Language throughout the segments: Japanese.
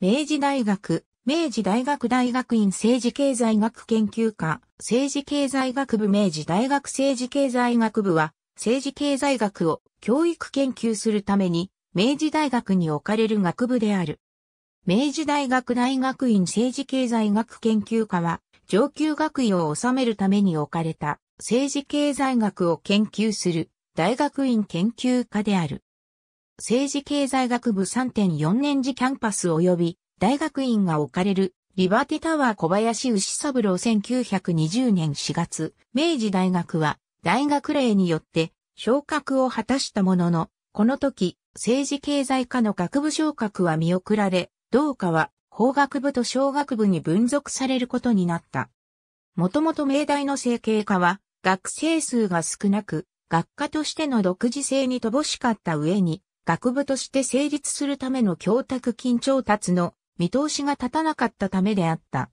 明治大学、明治大学大学院政治経済学研究科、政治経済学部明治大学政治経済学部は、政治経済学を教育研究するために、明治大学に置かれる学部である。明治大学大学院政治経済学研究科は、上級学位を収めるために置かれた政治経済学を研究する大学院研究科である。政治経済学部3.4年次キャンパス及び大学院が置かれるリバティタワー小林牛三郎1920年4月、明治大学は大学令によって昇格を果たしたものの、この時政治経済科の学部昇格は見送られ、同科は法学部と小学部に分属されることになった。もともと明大の政経科は学生数が少なく、学科としての独自性に乏しかった上に、学部として成立するための供託金調達の見通しが立たなかったためであった。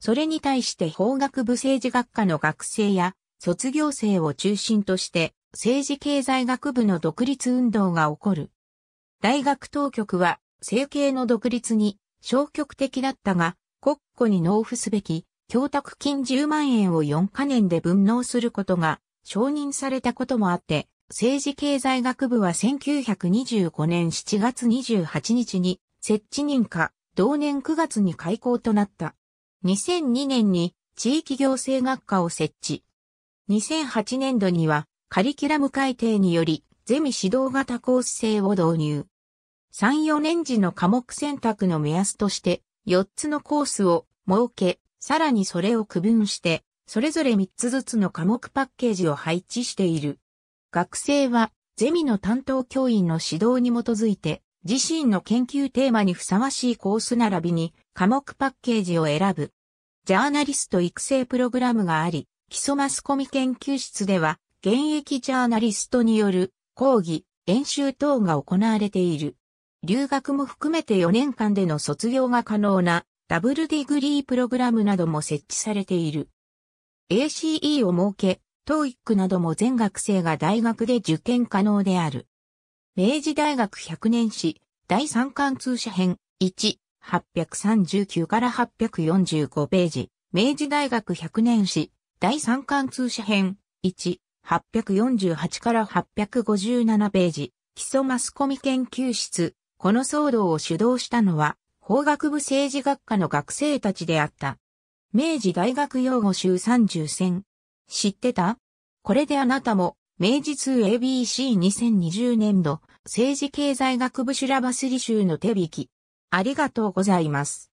それに対して法学部政治学科の学生や卒業生を中心として政治経済学部の独立運動が起こる。大学当局は政経の独立に消極的だったが国庫に納付すべき供託金10万円を4カ年で分納することが承認されたこともあって政治経済学部は1925年7月28日に設置認可、同年9月に開校となった。2002年に地域行政学科を設置。2008年度にはカリキュラム改定によりゼミ指導型コース制を導入。3、4年時の科目選択の目安として4つのコースを設け、さらにそれを区分して、それぞれ3つずつの科目パッケージを配置している。学生は、ゼミの担当教員の指導に基づいて、自身の研究テーマにふさわしいコース並びに、科目パッケージを選ぶ。ジャーナリスト育成プログラムがあり、基礎マスコミ研究室では、現役ジャーナリストによる講義、演習等が行われている。留学も含めて4年間での卒業が可能なダブルディグリープログラムなども設置されている。ACE を設け、トーイックなども全学生が大学で受験可能である。明治大学100年史、第3巻通社編、1、839から845ページ。明治大学100年史、第3巻通社編、1、848から857ページ。基礎マスコミ研究室。この騒動を主導したのは、法学部政治学科の学生たちであった。明治大学用語集30選、知ってたこれであなたも、明治通 ABC2020 年度、政治経済学部修羅場スリ州の手引き。ありがとうございます。